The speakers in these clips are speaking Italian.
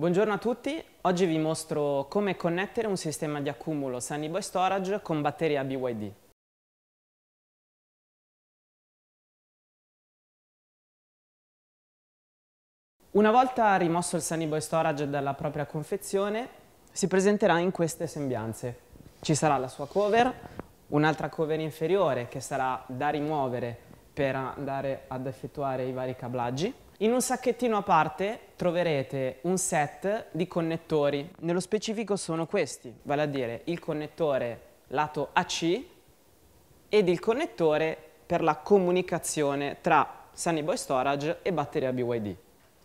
Buongiorno a tutti, oggi vi mostro come connettere un sistema di accumulo Sunny Boy Storage con batteria BYD. Una volta rimosso il Sunny Boy Storage dalla propria confezione, si presenterà in queste sembianze. Ci sarà la sua cover, un'altra cover inferiore che sarà da rimuovere per andare ad effettuare i vari cablaggi, in un sacchettino a parte troverete un set di connettori. Nello specifico sono questi, vale a dire il connettore lato AC ed il connettore per la comunicazione tra Sunny Boy Storage e batteria BYD.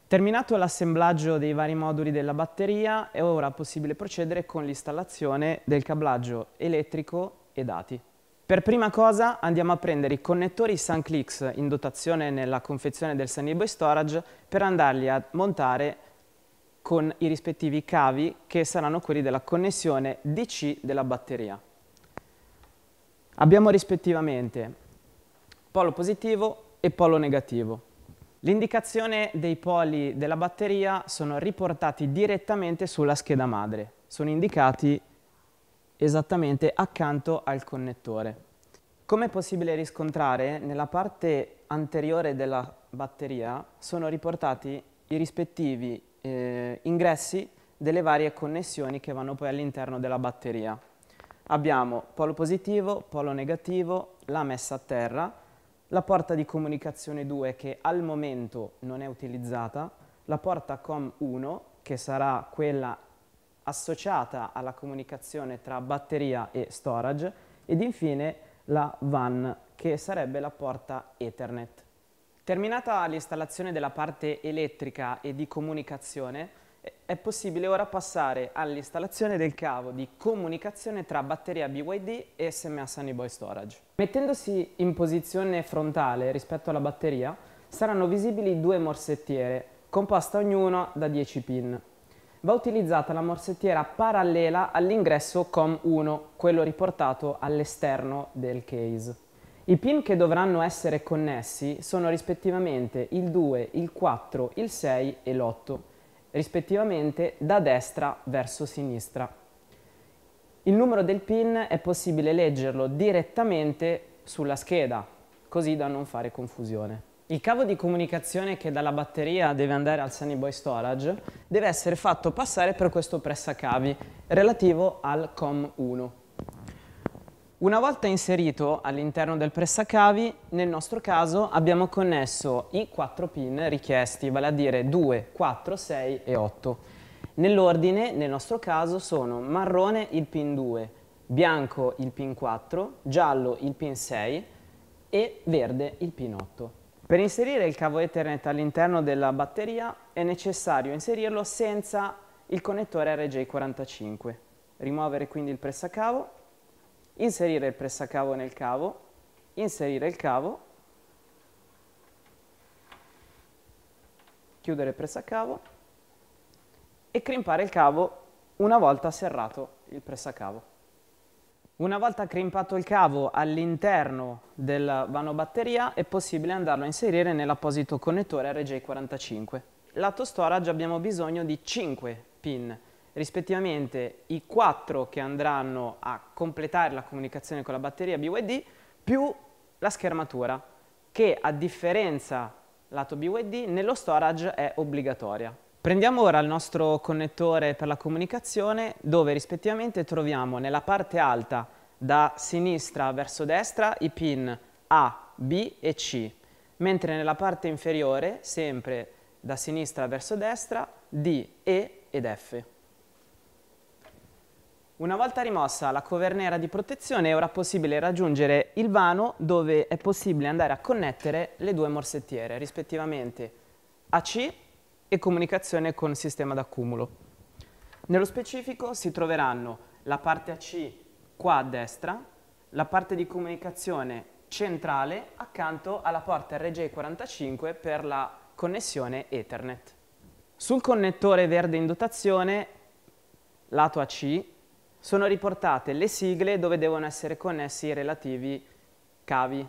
Terminato l'assemblaggio dei vari moduli della batteria è ora possibile procedere con l'installazione del cablaggio elettrico e dati. Per prima cosa andiamo a prendere i connettori SunClix in dotazione nella confezione del Sunny Storage per andarli a montare con i rispettivi cavi che saranno quelli della connessione DC della batteria. Abbiamo rispettivamente polo positivo e polo negativo. L'indicazione dei poli della batteria sono riportati direttamente sulla scheda madre, sono indicati esattamente accanto al connettore. Come è possibile riscontrare, nella parte anteriore della batteria sono riportati i rispettivi eh, ingressi delle varie connessioni che vanno poi all'interno della batteria. Abbiamo polo positivo, polo negativo, la messa a terra, la porta di comunicazione 2 che al momento non è utilizzata, la porta COM1 che sarà quella associata alla comunicazione tra batteria e storage ed infine la VAN, che sarebbe la porta Ethernet. Terminata l'installazione della parte elettrica e di comunicazione, è possibile ora passare all'installazione del cavo di comunicazione tra batteria BYD e SMA Sunnyboy Storage. Mettendosi in posizione frontale rispetto alla batteria, saranno visibili due morsettiere, composte ognuno da 10 pin va utilizzata la morsettiera parallela all'ingresso COM1, quello riportato all'esterno del case. I pin che dovranno essere connessi sono rispettivamente il 2, il 4, il 6 e l'8, rispettivamente da destra verso sinistra. Il numero del pin è possibile leggerlo direttamente sulla scheda, così da non fare confusione. Il cavo di comunicazione che dalla batteria deve andare al Sunny Boy Storage deve essere fatto passare per questo pressacavi relativo al COM1. Una volta inserito all'interno del pressacavi, nel nostro caso abbiamo connesso i 4 pin richiesti, vale a dire 2, 4, 6 e 8. Nell'ordine, nel nostro caso, sono marrone il pin 2, bianco il pin 4, giallo il pin 6 e verde il pin 8. Per inserire il cavo Ethernet all'interno della batteria è necessario inserirlo senza il connettore RJ45. Rimuovere quindi il pressacavo, inserire il pressacavo nel cavo, inserire il cavo, chiudere il pressacavo e crimpare il cavo una volta serrato il pressacavo. Una volta crimpato il cavo all'interno del vano batteria è possibile andarlo a inserire nell'apposito connettore RJ45. Lato storage abbiamo bisogno di 5 pin, rispettivamente i 4 che andranno a completare la comunicazione con la batteria BYD più la schermatura che a differenza lato BYD nello storage è obbligatoria. Prendiamo ora il nostro connettore per la comunicazione dove rispettivamente troviamo nella parte alta da sinistra verso destra i pin A, B e C, mentre nella parte inferiore, sempre da sinistra verso destra, D, E ed F. Una volta rimossa la cover nera di protezione è ora possibile raggiungere il vano dove è possibile andare a connettere le due morsettiere, rispettivamente AC e comunicazione con sistema d'accumulo. Nello specifico si troveranno la parte AC qua a destra, la parte di comunicazione centrale accanto alla porta RJ45 per la connessione Ethernet. Sul connettore verde in dotazione, lato AC, sono riportate le sigle dove devono essere connessi i relativi cavi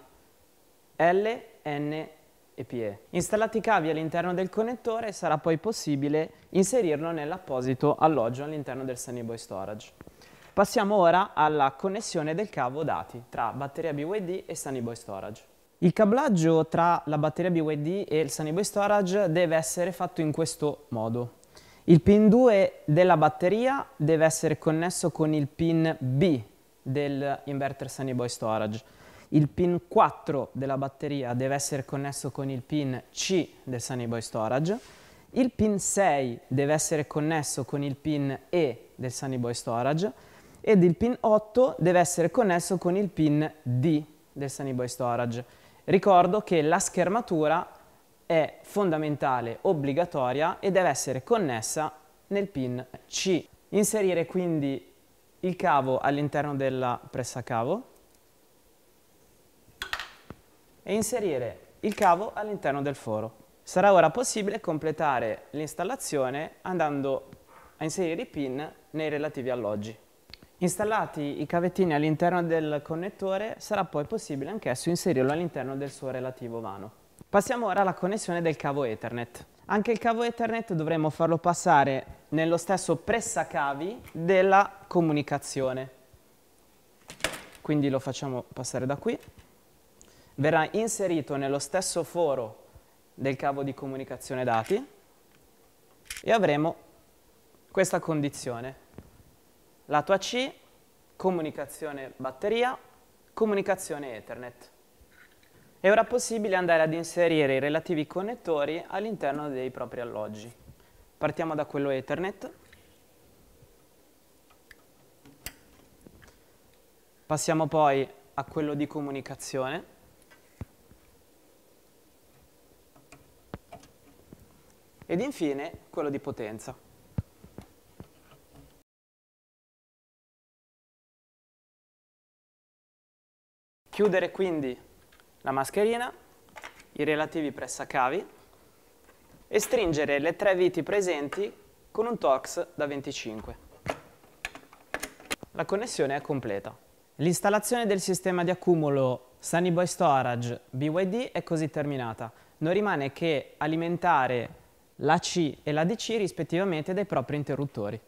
L, N EPE. Installati i cavi all'interno del connettore sarà poi possibile inserirlo nell'apposito alloggio all'interno del Sunnyboy Storage. Passiamo ora alla connessione del cavo dati tra batteria BYD e Sunnyboy Storage. Il cablaggio tra la batteria BYD e il Sunnyboy Storage deve essere fatto in questo modo. Il pin 2 della batteria deve essere connesso con il pin B dell'inverter Sunnyboy Storage il pin 4 della batteria deve essere connesso con il pin C del Sunny Boy Storage, il pin 6 deve essere connesso con il pin E del Sunny Boy Storage ed il pin 8 deve essere connesso con il pin D del Sunny Boy Storage. Ricordo che la schermatura è fondamentale, obbligatoria e deve essere connessa nel pin C. Inserire quindi il cavo all'interno della pressa cavo e inserire il cavo all'interno del foro. Sarà ora possibile completare l'installazione andando a inserire i pin nei relativi alloggi. Installati i cavettini all'interno del connettore, sarà poi possibile anch'esso inserirlo all'interno del suo relativo vano. Passiamo ora alla connessione del cavo Ethernet. Anche il cavo Ethernet dovremo farlo passare nello stesso pressacavi della comunicazione. Quindi lo facciamo passare da qui verrà inserito nello stesso foro del cavo di comunicazione dati e avremo questa condizione. Lato AC, comunicazione batteria, comunicazione Ethernet. E ora è possibile andare ad inserire i relativi connettori all'interno dei propri alloggi. Partiamo da quello Ethernet. Passiamo poi a quello di comunicazione. ed infine quello di potenza. Chiudere quindi la mascherina, i relativi pressacavi e stringere le tre viti presenti con un Torx da 25. La connessione è completa. L'installazione del sistema di accumulo Sunny Boy Storage BYD è così terminata. Non rimane che alimentare la C e la DC rispettivamente dai propri interruttori.